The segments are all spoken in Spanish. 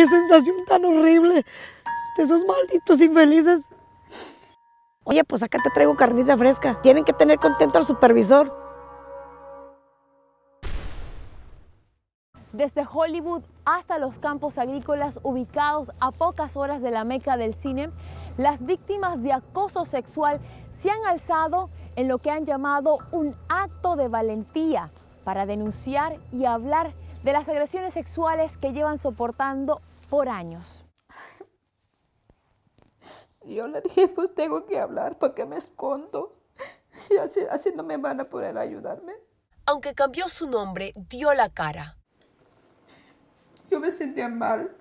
¡Qué sensación tan horrible! De esos malditos infelices. Oye, pues acá te traigo carnita fresca. Tienen que tener contento al supervisor. Desde Hollywood hasta los campos agrícolas ubicados a pocas horas de la meca del cine, las víctimas de acoso sexual se han alzado en lo que han llamado un acto de valentía para denunciar y hablar de las agresiones sexuales que llevan soportando por años. Yo le dije, pues tengo que hablar, porque qué me escondo? Y así, así no me van a poder ayudarme. Aunque cambió su nombre, dio la cara. Yo me sentía mal.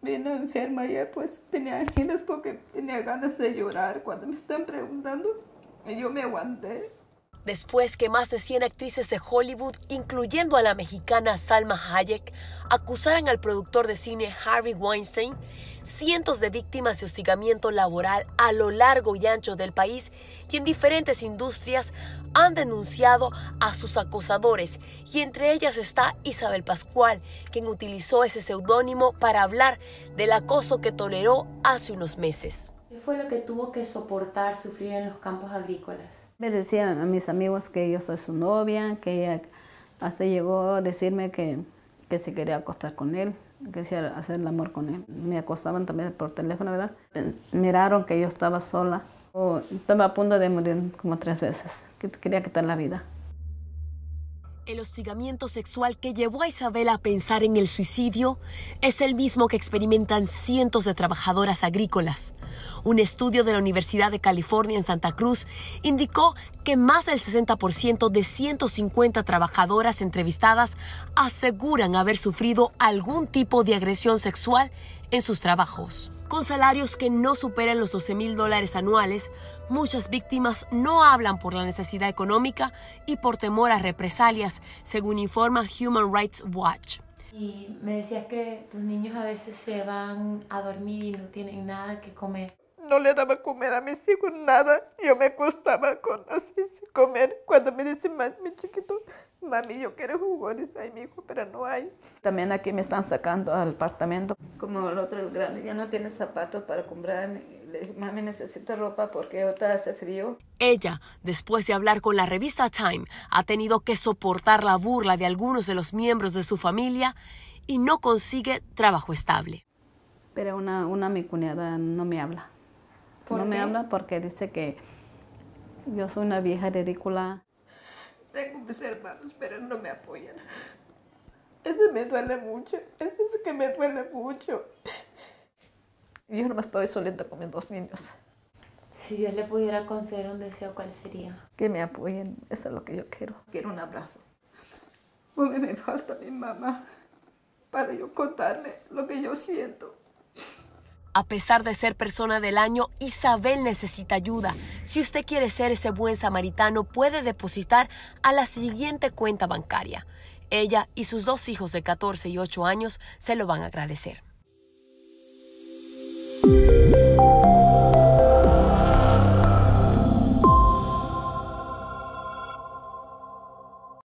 Vine enferma y pues tenía ganas porque tenía ganas de llorar cuando me están preguntando. Y yo me aguanté después que más de 100 actrices de Hollywood, incluyendo a la mexicana Salma Hayek, acusaran al productor de cine Harvey Weinstein, cientos de víctimas de hostigamiento laboral a lo largo y ancho del país y en diferentes industrias han denunciado a sus acosadores y entre ellas está Isabel Pascual, quien utilizó ese seudónimo para hablar del acoso que toleró hace unos meses. ¿Qué fue lo que tuvo que soportar, sufrir en los campos agrícolas? Me decían a mis amigos que yo soy su novia, que ella hasta llegó a decirme que, que se quería acostar con él, que quería hacer el amor con él. Me acostaban también por teléfono, ¿verdad? Miraron que yo estaba sola. O estaba a punto de morir como tres veces, que quería quitar la vida. El hostigamiento sexual que llevó a Isabel a pensar en el suicidio es el mismo que experimentan cientos de trabajadoras agrícolas. Un estudio de la Universidad de California en Santa Cruz indicó que más del 60% de 150 trabajadoras entrevistadas aseguran haber sufrido algún tipo de agresión sexual en sus trabajos. Con salarios que no superan los 12 mil dólares anuales, muchas víctimas no hablan por la necesidad económica y por temor a represalias, según informa Human Rights Watch. Y me decías que tus niños a veces se van a dormir y no tienen nada que comer no le daba comer a mis hijos nada. Yo me acostaba con así sin comer. Cuando me dice mi chiquito, mami, yo quiero jugones, ahí, mi hijo, pero no hay. También aquí me están sacando al apartamento. Como el otro es grande ya no tiene zapatos para comprar, mami necesita ropa porque otra hace frío. Ella, después de hablar con la revista Time, ha tenido que soportar la burla de algunos de los miembros de su familia y no consigue trabajo estable. Pero una, una mi cuñada no me habla no me habla porque dice que yo soy una vieja ridícula. Tengo mis hermanos, pero no me apoyan. Ese me duele mucho. Eso es que me duele mucho. Yo no estoy solita con mis dos niños. Si Dios le pudiera conceder un deseo, ¿cuál sería? Que me apoyen. Eso es lo que yo quiero. Quiero un abrazo. Porque me falta mi mamá para yo contarle lo que yo siento. A pesar de ser persona del año, Isabel necesita ayuda. Si usted quiere ser ese buen samaritano, puede depositar a la siguiente cuenta bancaria. Ella y sus dos hijos de 14 y 8 años se lo van a agradecer.